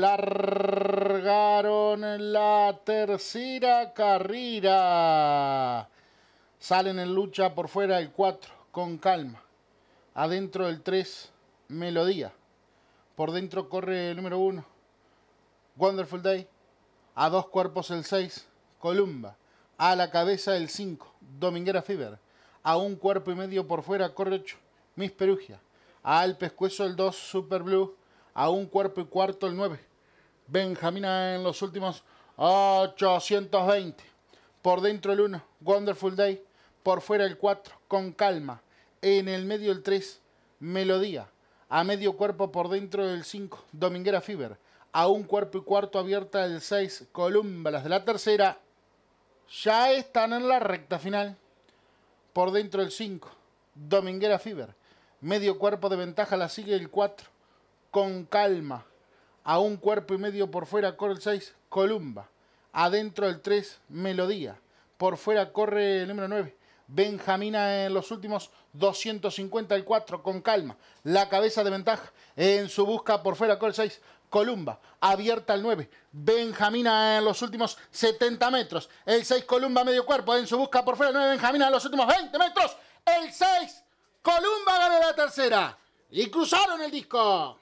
largaron la tercera carrera. Salen en lucha por fuera el 4 con calma. Adentro el 3, Melodía. Por dentro corre el número 1, Wonderful Day. A dos cuerpos el 6, Columba. A la cabeza el 5, Dominguera Fever. A un cuerpo y medio por fuera corre 8, Miss Perugia al pescuezo el 2 Super Blue, a un cuerpo y cuarto el 9. Benjamina en los últimos 820. Por dentro el 1, Wonderful Day. Por fuera el 4, con calma. En el medio el 3, melodía. A medio cuerpo por dentro el 5, Dominguera Fever. A un cuerpo y cuarto abierta el 6, Columba. de la tercera ya están en la recta final. Por dentro el 5, Dominguera Fever Medio cuerpo de ventaja la sigue el 4. Con calma. A un cuerpo y medio por fuera corre el 6, Columba. Adentro el 3, Melodía. Por fuera corre el número 9, Benjamina en los últimos 250 el 4 con calma. La cabeza de ventaja en su busca por fuera corre el 6. Columba, abierta el 9. Benjamina en los últimos 70 metros. El 6 Columba medio cuerpo en su busca por fuera el 9. Benjamina en los últimos 20 metros. El 6 Columba ganó la tercera y cruzaron el disco.